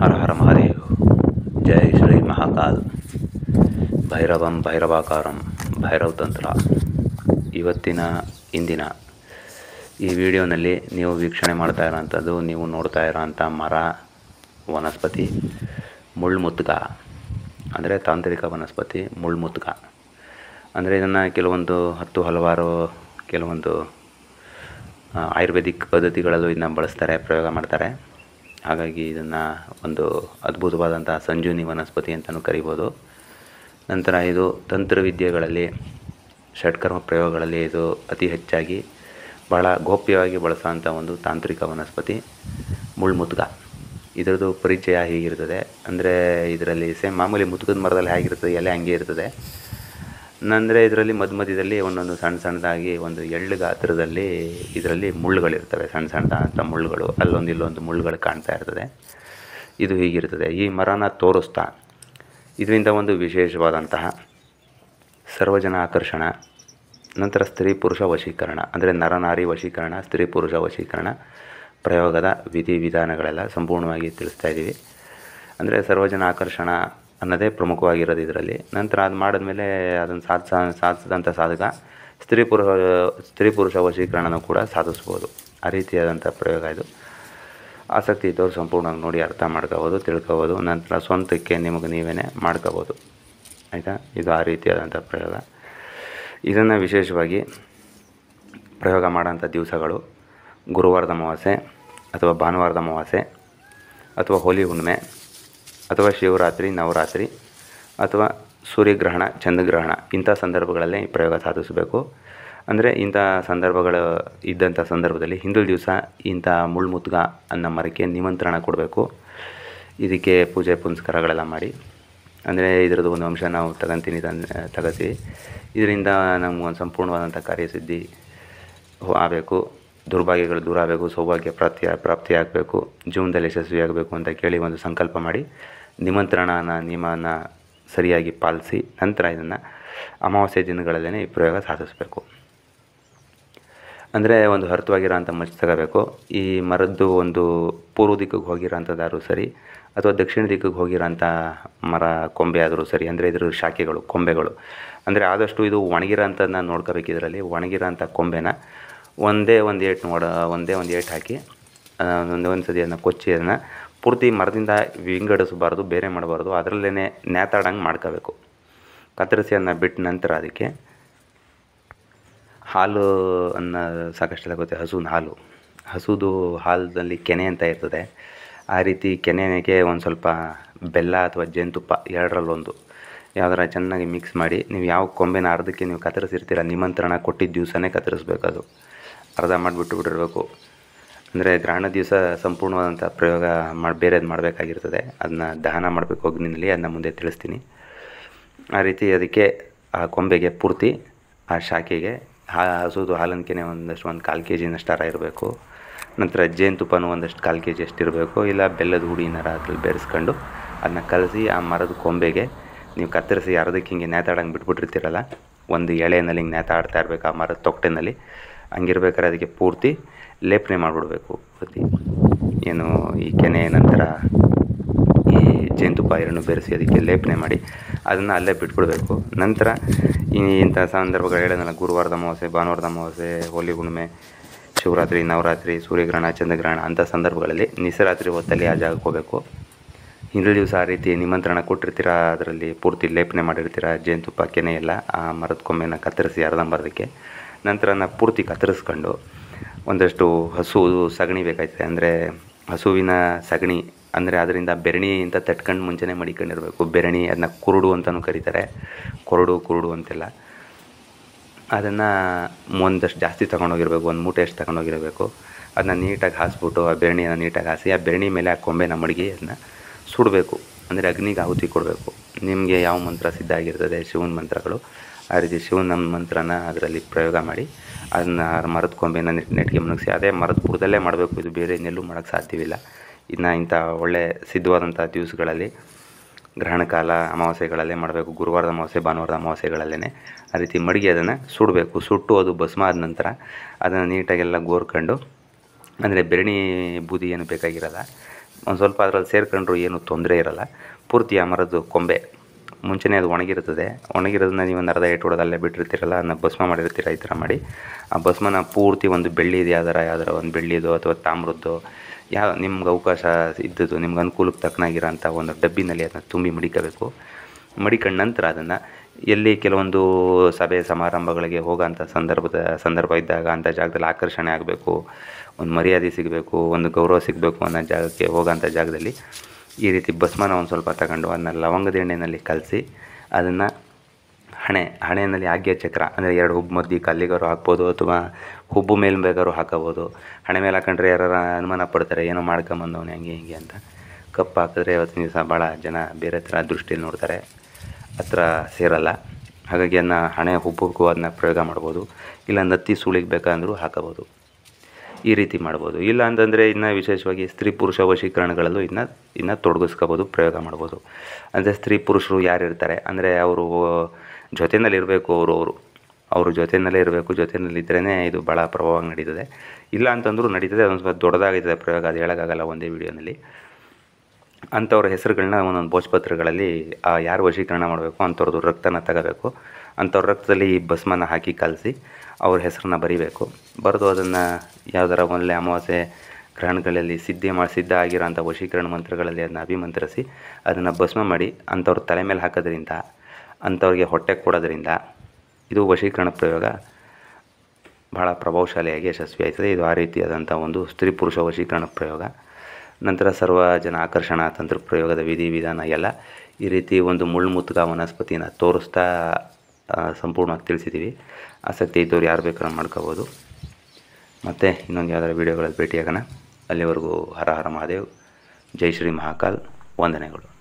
ಹರ ಹರ ಮಹಾದೇವ್ ಜೈ ಶ್ರೀ ಮಹಾಕಾಲ್ ಭೈರವಂ ಭೈರವಾಕಾರಂ ಭೈರವ ತಂತ್ರ ಇವತ್ತಿನ ಇಂದಿನ ಈ ವಿಡಿಯೋನಲ್ಲಿ ನೀವು ವೀಕ್ಷಣೆ ಮಾಡ್ತಾ ಇರೋಂಥದ್ದು ನೀವು ನೋಡ್ತಾ ಇರೋಂಥ ಮರ ವನಸ್ಪತಿ ಮುಳ್ಮುತ್ಗ ಅಂದರೆ ತಾಂತ್ರಿಕ ವನಸ್ಪತಿ ಮುಳ್ಮುತ್ಗ ಅಂದರೆ ಇದನ್ನು ಕೆಲವೊಂದು ಹತ್ತು ಹಲವಾರು ಕೆಲವೊಂದು ಆಯುರ್ವೇದಿಕ್ ಪದ್ಧತಿಗಳಲ್ಲೂ ಇದನ್ನ ಬಳಸ್ತಾರೆ ಪ್ರಯೋಗ ಮಾಡ್ತಾರೆ ಹಾಗಾಗಿ ಇದನ್ನು ಒಂದು ಅದ್ಭುತವಾದಂತಹ ಸಂಜೀವನಿ ವನಸ್ಪತಿ ಅಂತಲೂ ಕರಿಬೋದು ನಂತರ ಇದು ತಂತ್ರವಿದ್ಯೆಗಳಲ್ಲಿ ಷಟ್ಕರ್ಮ ಪ್ರಯೋಗಗಳಲ್ಲಿ ಇದು ಅತಿ ಹೆಚ್ಚಾಗಿ ಭಾಳ ಗೋಪ್ಯವಾಗಿ ಬಳಸುವಂಥ ಒಂದು ತಾಂತ್ರಿಕ ವನಸ್ಪತಿ ಮುಳ್ಮುತ್ಗ ಇದರದ್ದು ಪರಿಚಯ ಹೀಗಿರ್ತದೆ ಅಂದರೆ ಇದರಲ್ಲಿ ಸೇಮ್ ಮಾಮೂಲಿ ಮುತ್ಕದ ಮರದಲ್ಲಿ ಹೇಗಿರ್ತದೆ ಎಲೆ ಹಂಗೆ ಇರ್ತದೆ ನಂದರೆ ಇದರಲ್ಲಿ ಮಧ್ಯ ಮಧ್ಯದಲ್ಲಿ ಒಂದೊಂದು ಸಣ್ಣ ಸಣ್ಣದಾಗಿ ಒಂದು ಎಳ್ಳು ಗಾತ್ರದಲ್ಲಿ ಇದರಲ್ಲಿ ಮುಳ್ಳುಗಳಿರ್ತವೆ ಸಣ್ಣ ಸಣ್ಣದಾದಂಥ ಮುಳ್ಳುಗಳು ಅಲ್ಲೊಂದು ಇಲ್ಲೊಂದು ಮುಳ್ಳುಗಳು ಕಾಣ್ತಾ ಇರ್ತದೆ ಇದು ಹೀಗಿರ್ತದೆ ಈ ಮರನ ತೋರಿಸ್ತಾ ಇದರಿಂದ ಒಂದು ವಿಶೇಷವಾದಂತಹ ಸರ್ವಜನ ಆಕರ್ಷಣ ನಂತರ ಸ್ತ್ರೀ ಪುರುಷ ವಶೀಕರಣ ಅಂದರೆ ನರನಾರಿ ವಶೀಕರಣ ಸ್ತ್ರೀ ಪುರುಷ ವಶೀಕರಣ ಪ್ರಯೋಗದ ವಿಧಿವಿಧಾನಗಳೆಲ್ಲ ಸಂಪೂರ್ಣವಾಗಿ ತಿಳಿಸ್ತಾ ಇದ್ದೀವಿ ಅಂದರೆ ಸರ್ವಜನ ಆಕರ್ಷಣ ಅನ್ನೋದೇ ಪ್ರಮುಖವಾಗಿರೋದು ಇದರಲ್ಲಿ ನಂತರ ಅದು ಮಾಡಿದ್ಮೇಲೆ ಅದನ್ನು ಸಾಧಿಸ ಸಾಧಿಸಿದಂಥ ಸಾಧಕ ಸ್ತ್ರೀ ಪುರುಷ ಸ್ತ್ರೀ ಪುರುಷ ವಶೀಕರಣನೂ ಕೂಡ ಸಾಧಿಸ್ಬೋದು ಆ ರೀತಿಯಾದಂಥ ಪ್ರಯೋಗ ಇದು ಆಸಕ್ತಿ ಇದ್ದವ್ರು ಸಂಪೂರ್ಣವಾಗಿ ನೋಡಿ ಅರ್ಥ ಮಾಡ್ಕೋಬೋದು ತಿಳ್ಕೊಬೋದು ನಂತರ ಸ್ವಂತಕ್ಕೆ ನಿಮಗೆ ನೀವೇ ಮಾಡ್ಕೋಬೋದು ಆಯಿತಾ ಇದು ಆ ರೀತಿಯಾದಂಥ ಪ್ರಯೋಗ ಇದನ್ನು ವಿಶೇಷವಾಗಿ ಪ್ರಯೋಗ ಮಾಡೋಂಥ ದಿವಸಗಳು ಗುರುವಾರದ ಅಮಾವಾಸ್ಯೆ ಅಥವಾ ಭಾನುವಾರದ ಅಮಾವಾಸ್ಯೆ ಅಥವಾ ಹೋಲಿ ಹುಣ್ಣಿಮೆ ಅಥವಾ ಶಿವರಾತ್ರಿ ನವರಾತ್ರಿ ಅಥವಾ ಸೂರ್ಯಗ್ರಹಣ ಚಂದ್ರಗ್ರಹಣ ಇಂಥ ಸಂದರ್ಭಗಳಲ್ಲಿ ಪ್ರಯೋಗ ಸಾಧಿಸಬೇಕು ಅಂದರೆ ಇಂಥ ಸಂದರ್ಭಗಳು ಇದ್ದಂಥ ಸಂದರ್ಭದಲ್ಲಿ ಹಿಂದೂ ದಿವಸ ಇಂಥ ಮುಳ್ಮುತ್ಗ ಅನ್ನ ಮರಕ್ಕೆ ನಿಮಂತ್ರಣ ಕೊಡಬೇಕು ಇದಕ್ಕೆ ಪೂಜೆ ಪುನಸ್ಕಾರಗಳೆಲ್ಲ ಮಾಡಿ ಅಂದರೆ ಇದರದ್ದು ಒಂದು ಅಂಶ ನಾವು ತಗೊಂತೀನಿ ಇದನ್ನು ತಗೋತೀವಿ ಇದರಿಂದ ನಮ್ಗೊಂದು ಸಂಪೂರ್ಣವಾದಂಥ ಕಾರ್ಯಸಿದ್ಧಿ ಆಗಬೇಕು ದುರ್ಭಾಗ್ಯಗಳು ದೂರ ಆಗಬೇಕು ಸೌಭಾಗ್ಯ ಪ್ರಾಪ್ತಿ ಪ್ರಾಪ್ತಿಯಾಗಬೇಕು ಜೀವನದಲ್ಲಿ ಯಶಸ್ವಿಯಾಗಬೇಕು ಅಂತ ಕೇಳಿ ಒಂದು ಸಂಕಲ್ಪ ಮಾಡಿ ನಿಮಂತ್ರಣನ ನಿಯಮನ ಸರಿಯಾಗಿ ಪಾಲಿಸಿ ನಂತರ ಇದನ್ನು ಅಮಾವಾಸ್ಯ ದಿನಗಳಲ್ಲೇ ಈ ಪ್ರಯೋಗ ಸಾಧಿಸಬೇಕು ಅಂದರೆ ಒಂದು ಹರಿತವಾಗಿರೋಂಥ ಮಚ್ಚು ತಗೋಬೇಕು ಈ ಮರದ್ದು ಒಂದು ಪೂರ್ವ ದಿಕ್ಕಿಗೆ ಹೋಗಿರೋಂಥದ್ದಾದ್ರೂ ಸರಿ ಅಥವಾ ದಕ್ಷಿಣ ದಿಕ್ಕಿಗೆ ಹೋಗಿರೋಂಥ ಮರ ಕೊಂಬೆ ಆದರೂ ಸರಿ ಅಂದರೆ ಇದ್ರ ಶಾಖೆಗಳು ಕೊಂಬೆಗಳು ಅಂದರೆ ಆದಷ್ಟು ಇದು ಒಣಗಿರೋಂಥದ್ದನ್ನ ನೋಡ್ಕೋಬೇಕು ಇದರಲ್ಲಿ ಒಣಗಿರೋಂಥ ಕೊಂಬೆನ ಒಂದೇ ಒಂದು ಏಟ್ ನೋಡ ಒಂದೇ ಒಂದು ಏಟ್ ಹಾಕಿ ಒಂದೇ ಒಂದು ಸದಿಯನ್ನು ಅದನ್ನ ಕೊಚ್ಚಿ ಅದನ್ನು ಪೂರ್ತಿ ಮರದಿಂದ ವಿಂಗಡಿಸಬಾರ್ದು ಬೇರೆ ಮಾಡಬಾರ್ದು ಅದರಲ್ಲೇ ನೇತಾಡಂಗೆ ಮಾಡ್ಕೋಬೇಕು ಕತ್ತರಿಸಿ ಅದನ್ನ ಬಿಟ್ಟ ನಂತರ ಅದಕ್ಕೆ ಹಾಲು ಅನ್ನ ಸಾಕಷ್ಟೆಲ್ಲ ಗೊತ್ತೆ ಹಸುವಿನ ಹಾಲು ಹಸುದು ಹಾಲದಲ್ಲಿ ಕೆನೆ ಅಂತ ಇರ್ತದೆ ಆ ರೀತಿ ಕೆನೆಗೆ ಒಂದು ಸ್ವಲ್ಪ ಬೆಲ್ಲ ಅಥವಾ ಜೇನುತುಪ್ಪ ಎರಡರಲ್ಲೊಂದು ಯಾವ್ದಾರ ಚೆನ್ನಾಗಿ ಮಿಕ್ಸ್ ಮಾಡಿ ನೀವು ಯಾವ ಕೊಂಬೆನ ಅರ್ಧಕ್ಕೆ ನೀವು ಕತ್ತರಿಸಿರ್ತೀರ ನಿಮಂತ್ರಣ ಕೊಟ್ಟಿದ್ದ ದಿವಸನೇ ಕತ್ತರಿಸ್ಬೇಕದು ಅರ್ಧ ಮಾಡಿಬಿಟ್ಟು ಬಿಟ್ಟಿರಬೇಕು ಅಂದರೆ ಗ್ರಹಣ ದಿವಸ ಸಂಪೂರ್ಣವಾದಂಥ ಪ್ರಯೋಗ ಮಾಡಿ ಬೇರೆದು ಮಾಡಬೇಕಾಗಿರ್ತದೆ ಅದನ್ನ ದಹನ ಮಾಡಬೇಕು ಅಗ್ನಿನಲ್ಲಿ ಅದನ್ನ ಮುಂದೆ ತಿಳಿಸ್ತೀನಿ ಆ ರೀತಿ ಅದಕ್ಕೆ ಆ ಕೊಂಬೆಗೆ ಪೂರ್ತಿ ಆ ಶಾಖೆಗೆ ಹಾ ಹಸುದು ಹಾಲನ್ಕೆನೆ ಒಂದಷ್ಟು ಒಂದು ಕಾಲು ಕೆ ಜಿನಷ್ಟು ಅರ ಇರಬೇಕು ನಂತರ ಜೇನುತುಪ್ಪನೂ ಒಂದಷ್ಟು ಕಾಲು ಕೆ ಜಿ ಅಷ್ಟು ಇರಬೇಕು ಇಲ್ಲ ಬೆಲ್ಲದ ಹುಡಿನರ ಅದ್ರಲ್ಲಿ ಬೆರೆಸ್ಕೊಂಡು ಅದನ್ನ ಕಲಸಿ ಆ ಮರದ ಕೊಂಬೆಗೆ ನೀವು ಕತ್ತರಿಸಿ ಅರ್ಧಕ್ಕೆ ಹಿಂಗೆ ನೇತಾಡಂಗೆ ಬಿಟ್ಬಿಟ್ಟಿರ್ತೀರಲ್ಲ ಒಂದು ಎಳೆಯಲ್ಲಿ ಹಿಂಗೆ ನೇತಾಡ್ತಾ ಇರಬೇಕು ಆ ಮರದ ತೊಗಟೆನಲ್ಲಿ ಹಂಗಿರ್ಬೇಕಾದ್ರೆ ಅದಕ್ಕೆ ಪೂರ್ತಿ ಲೇಪನೆ ಮಾಡಿಬಿಡ್ಬೇಕು ಪ್ರತಿ ಏನು ಈ ಕೆನೆ ನಂತರ ಈ ಜೇನುತುಪ್ಪ ಎರಡನ್ನೂ ಬೆರೆಸಿ ಅದಕ್ಕೆ ಲೇಪನೆ ಮಾಡಿ ಅದನ್ನು ಅಲ್ಲೇ ಬಿಟ್ಬಿಡಬೇಕು ನಂತರ ಈ ಇಂಥ ಸಂದರ್ಭಗಳು ಹೇಳೋದಲ್ಲ ಗುರುವಾರದ ಅಮಾವಾಸ್ಯೆ ಭಾನುವಾರದ ಅಮಾವಾಸ್ಯೆ ಹೋಲಿ ಹುಣ್ಣಿಮೆ ಶಿವರಾತ್ರಿ ನವರಾತ್ರಿ ಸೂರ್ಯಗ್ರಹಣ ಚಂದ್ರಗ್ರಹಣ ಅಂಥ ಸಂದರ್ಭಗಳಲ್ಲಿ ನಿಸರಾತ್ರಿ ಹೊತ್ತಲ್ಲಿ ಆ ಜಾಗಕ್ಕೆ ಹೋಗಬೇಕು ಹಿಂದಿನ ದಿವಸ ಆ ರೀತಿ ನಿಮಂತ್ರಣ ಕೊಟ್ಟಿರ್ತೀರ ಅದರಲ್ಲಿ ಪೂರ್ತಿ ಲೇಪನೆ ಮಾಡಿರ್ತೀರ ಜೇನುತುಪ್ಪ ಕೆನೆ ಎಲ್ಲ ಆ ಮರದ ಕೊಂಬೆನ ಕತ್ತರಿಸಿ ಅರ್ಧಂಬರ್ಧಕ್ಕೆ ನಂತರ ನಾನು ಪೂರ್ತಿ ಕತ್ತರಿಸ್ಕೊಂಡು ಒಂದಷ್ಟು ಹಸು ಸಗಣಿ ಬೇಕಾಯ್ತದೆ ಅಂದರೆ ಹಸುವಿನ ಸಗಣಿ ಅಂದರೆ ಅದರಿಂದ ಬೆರಣಿ ಅಂತ ತಟ್ಕೊಂಡು ಮುಂಚೆನೇ ಮಡಿಕೊಂಡಿರಬೇಕು ಬೆರಣಿ ಅದನ್ನ ಕುರುಡು ಅಂತಲೂ ಕರೀತಾರೆ ಕೊರಡು ಕುರುಡು ಅಂತೆಲ್ಲ ಅದನ್ನು ಒಂದಷ್ಟು ಜಾಸ್ತಿ ತೊಗೊಂಡೋಗಿರ್ಬೇಕು ಒಂದು ಮೂಟೆ ಎಷ್ಟು ತೊಗೊಂಡೋಗಿರಬೇಕು ಅದನ್ನ ನೀಟಾಗಿ ಹಾಸ್ಬಿಟ್ಟು ಆ ಬೆರಣಿಯನ್ನು ನೀಟಾಗಿ ಹಾಸಿ ಆ ಬೆರಣಿ ಮೇಲೆ ಆ ನಮ್ಮ ಮಡಿಗೆ ಅದನ್ನ ಸುಡಬೇಕು ಅಂದರೆ ಅಗ್ನಿಗೆ ಆಹುತಿ ಕೊಡಬೇಕು ನಿಮಗೆ ಯಾವ ಮಂತ್ರ ಸಿದ್ಧ ಆಗಿರ್ತದೆ ಶಿವನ ಮಂತ್ರಗಳು ಆ ರೀತಿ ಶಿವನ ಮಂತ್ರನ ಅದರಲ್ಲಿ ಪ್ರಯೋಗ ಮಾಡಿ ಅದನ್ನು ಮರದ ಕೊಂಬೆನ ನೆಟ್ಟಿಗೆ ಮುನಗಿಸಿ ಅದೇ ಮರದ ಬುಡದಲ್ಲೇ ಮಾಡಬೇಕು ಇದು ಬೇರೆ ಇನ್ನೆಲ್ಲೂ ಮಾಡೋಕ್ಕೆ ಸಾಧ್ಯವಿಲ್ಲ ಇನ್ನು ಇಂಥ ಒಳ್ಳೆ ಸಿದ್ಧವಾದಂಥ ದಿವಸಗಳಲ್ಲಿ ಗ್ರಹಣ ಕಾಲ ಅಮಾವಾಸ್ಯೆಗಳಲ್ಲೇ ಮಾಡಬೇಕು ಗುರುವಾರದ ಅಮಾವಾಸ್ಯೆ ಭಾನುವಾರದ ಅಮಾವಾಸ್ಯೆಗಳಲ್ಲೇ ಆ ರೀತಿ ಮಡಿಗೆ ಅದನ್ನು ಸುಡಬೇಕು ಸುಟ್ಟು ಅದು ಭಸ್ಮ ಆದ ನಂತರ ಅದನ್ನು ನೀಟಾಗೆಲ್ಲ ಗೋರ್ಕೊಂಡು ಅಂದರೆ ಬೆರಣಿ ಬೂದಿ ಏನು ಬೇಕಾಗಿರಲ್ಲ ಒಂದು ಸ್ವಲ್ಪ ಅದರಲ್ಲಿ ಸೇರ್ಕೊಂಡ್ರು ಏನು ತೊಂದರೆ ಇರಲ್ಲ ಪೂರ್ತಿ ಆ ಮರದ್ದು ಕೊಂಬೆ ಮುಂಚೆನೇ ಅದು ಒಣಗಿರುತ್ತದೆ ಒಣಗಿರೋದನ್ನ ಒಂದು ಅರ್ಧ ಏಟು ಹೊಡೆದಲ್ಲೇ ಬಿಟ್ಟಿರ್ತೀರಲ್ಲ ಅದನ್ನ ಭಸ್ಮ ಮಾಡಿರ್ತೀರ ಈ ಥರ ಮಾಡಿ ಆ ಭಸ್ಮನ ಪೂರ್ತಿ ಒಂದು ಬೆಳ್ಳಿ ಇದು ಯಾವ್ದಾರ ಯಾವ್ದಾರ ಒಂದು ಬೆಳ್ಳಿದು ಅಥವಾ ತಾಮ್ರದ್ದು ಯಾವ ನಿಮ್ಗೆ ಅವಕಾಶ ಇದ್ದದ್ದು ನಿಮ್ಗೆ ಅನುಕೂಲಕ್ಕೆ ತಕ್ಕನಾಗಿರೋಂಥ ಒಂದು ಡಬ್ಬಿನಲ್ಲಿ ಅದನ್ನು ತುಂಬಿ ಮಡಿಕಬೇಕು ಮಡಿಕೊಂಡ ನಂತರ ಅದನ್ನು ಎಲ್ಲಿ ಕೆಲವೊಂದು ಸಭೆ ಸಮಾರಂಭಗಳಿಗೆ ಹೋಗೋಂಥ ಸಂದರ್ಭದ ಸಂದರ್ಭ ಇದ್ದಾಗ ಅಂಥ ಜಾಗದಲ್ಲಿ ಆಕರ್ಷಣೆ ಆಗಬೇಕು ಒಂದು ಮರ್ಯಾದೆ ಸಿಗಬೇಕು ಒಂದು ಗೌರವ ಸಿಗಬೇಕು ಅನ್ನೋ ಜಾಗಕ್ಕೆ ಹೋಗೋಂಥ ಜಾಗದಲ್ಲಿ ಈ ರೀತಿ ಭಸ್ಮನ ಒಂದು ಸ್ವಲ್ಪ ತಗೊಂಡು ಅದನ್ನ ಲವಂಗದ ಎಣ್ಣೆಯಲ್ಲಿ ಕಲಸಿ ಅದನ್ನು ಹಣೆ ಹಣೆಯಲ್ಲಿ ಆಗ್ಯ ಚಕ್ರ ಅಂದರೆ ಎರಡು ಹುಬ್ಬು ಮದ್ದಿ ಕಲ್ಲಿಗಾರು ಹಾಕ್ಬೋದು ಅಥವಾ ಹುಬ್ಬು ಮೇಲೆ ಬೇಕಾದ್ರೂ ಹಾಕೋಬೋದು ಹಣೆ ಮೇಲೆ ಹಾಕೊಂಡ್ರೆ ಯಾರು ಅನುಮಾನ ಪಡ್ತಾರೆ ಏನೋ ಮಾಡ್ಕೊಂಬಂದವನು ಹಂಗೆ ಹಿಂಗೆ ಅಂತ ಕಪ್ಪು ಹಾಕಿದ್ರೆ ಇವತ್ತಿನ ದಿವಸ ಭಾಳ ಜನ ಬೇರೆ ಥರ ದೃಷ್ಟಿಯಲ್ಲಿ ನೋಡ್ತಾರೆ ಹತ್ರ ಸೇರಲ್ಲ ಹಾಗಾಗಿ ಅದನ್ನ ಹಣೆ ಹುಬ್ಬಕ್ಕೂ ಅದನ್ನ ಪ್ರಯೋಗ ಮಾಡ್ಬೋದು ಇಲ್ಲ ನತ್ತಿ ಸುಳಿಗೆ ಬೇಕಾದ್ರೂ ಹಾಕಬೋದು ಈ ರೀತಿ ಮಾಡ್ಬೋದು ಇಲ್ಲ ಅಂತಂದರೆ ಇನ್ನು ವಿಶೇಷವಾಗಿ ಸ್ತ್ರೀ ಪುರುಷ ವಶೀಕರಣಗಳಲ್ಲೂ ಇನ್ನು ಇನ್ನು ತೊಡಗಿಸ್ಕೋಬೋದು ಪ್ರಯೋಗ ಮಾಡ್ಬೋದು ಅಂದರೆ ಸ್ತ್ರೀ ಪುರುಷರು ಯಾರು ಇರ್ತಾರೆ ಅಂದರೆ ಅವರು ಜೊತೆಯಲ್ಲಿರಬೇಕು ಅವರು ಅವರು ಅವ್ರ ಜೊತೆಯಲ್ಲೇ ಇರಬೇಕು ಜೊತೆಯಲ್ಲಿದ್ದರೇ ಇದು ಭಾಳ ಪ್ರಭಾವ ನಡೀತದೆ ಇಲ್ಲ ಅಂತಂದರೂ ನಡೀತದೆ ಅದೊಂದು ಸ್ವಲ್ಪ ದೊಡ್ಡದಾಗಿದೆ ಪ್ರಯೋಗ ಅದು ಹೇಳೋಕ್ಕಾಗಲ್ಲ ಒಂದೇ ವಿಡಿಯೋನಲ್ಲಿ ಅಂಥವ್ರ ಹೆಸರುಗಳನ್ನ ಒಂದೊಂದು ಭೋಜಪತ್ರಗಳಲ್ಲಿ ಯಾರು ವಶೀಕರಣ ಮಾಡಬೇಕು ಅಂಥವ್ರದ್ದು ರಕ್ತನ ತಗೋಬೇಕು ಅಂಥವ್ರ ರಕ್ತದಲ್ಲಿ ಈ ಭಸ್ಮನ ಹಾಕಿ ಕಲಸಿ ಅವ್ರ ಹೆಸರನ್ನ ಬರಿಬೇಕು ಬರೆದು ಅದನ್ನು ಯಾವ್ದಾರ ಒಂದೇ ಅಮಾವಾಸ್ಯೆ ಗ್ರಹಣಗಳಲ್ಲಿ ಸಿದ್ಧಿ ಮಾಡಿ ಸಿದ್ಧ ಆಗಿರೋಂಥ ವಶೀಕರಣ ಮಂತ್ರಗಳಲ್ಲಿ ಅದನ್ನು ಅಭಿಮಂತ್ರಿಸಿ ಅದನ್ನು ಭಸ್ಮ ಮಾಡಿ ಅಂಥವ್ರ ತಲೆ ಮೇಲೆ ಹಾಕೋದ್ರಿಂದ ಅಂಥವ್ರಿಗೆ ಹೊಟ್ಟೆ ಕೊಡೋದ್ರಿಂದ ಇದು ವಶೀಕರಣ ಪ್ರಯೋಗ ಭಾಳ ಪ್ರಭಾವಶಾಲಿಯಾಗಿ ಯಶಸ್ವಿ ಇದು ಆ ರೀತಿಯಾದಂಥ ಒಂದು ಸ್ತ್ರೀ ಪುರುಷ ವಶೀಕರಣ ಪ್ರಯೋಗ ನಂತರ ಸರ್ವ ಜನ ಆಕರ್ಷಣಾ ತಂತ್ರ ಪ್ರಯೋಗದ ವಿಧಿ ವಿಧಾನ ಎಲ್ಲ ಈ ರೀತಿ ಒಂದು ಮುಳ್ಳು ಮುತ್ತುಗ ತೋರಿಸ್ತಾ ಸಂಪೂರ್ಣವಾಗಿ ತಿಳಿಸಿದ್ದೀವಿ ಆಸಕ್ತಿ ಇದ್ದವ್ರು ಯಾರು ಬೇಕಾದ್ರೂ ಮಾಡ್ಕೋಬೋದು ಮತ್ತು ಇನ್ನೊಂದು ಯಾವ್ದಾರು ವೀಡಿಯೋಗಳಲ್ಲಿ ಭೇಟಿಯಾಗೋಣ ಅಲ್ಲಿವರೆಗೂ ಹರ ಹರ ಮಹಾದೇವ್ ಜೈ ಶ್ರೀ ಮಹಾಕಾಲ್ ವಂದನೆಗಳು